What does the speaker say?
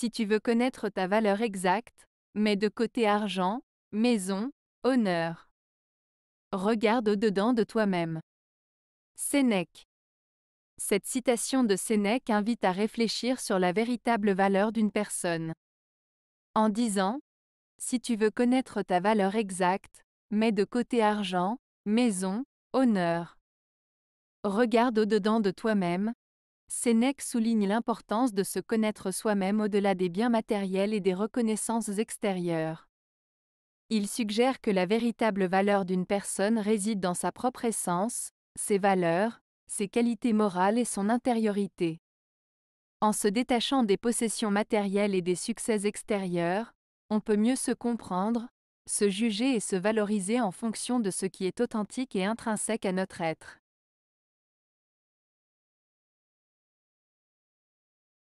Si tu veux connaître ta valeur exacte, mets de côté argent, maison, honneur. Regarde au-dedans de toi-même. Sénèque. Cette citation de Sénèque invite à réfléchir sur la véritable valeur d'une personne. En disant, si tu veux connaître ta valeur exacte, mets de côté argent, maison, honneur. Regarde au-dedans de toi-même, Sénèque souligne l'importance de se connaître soi-même au-delà des biens matériels et des reconnaissances extérieures. Il suggère que la véritable valeur d'une personne réside dans sa propre essence, ses valeurs, ses qualités morales et son intériorité. En se détachant des possessions matérielles et des succès extérieurs, on peut mieux se comprendre, se juger et se valoriser en fonction de ce qui est authentique et intrinsèque à notre être.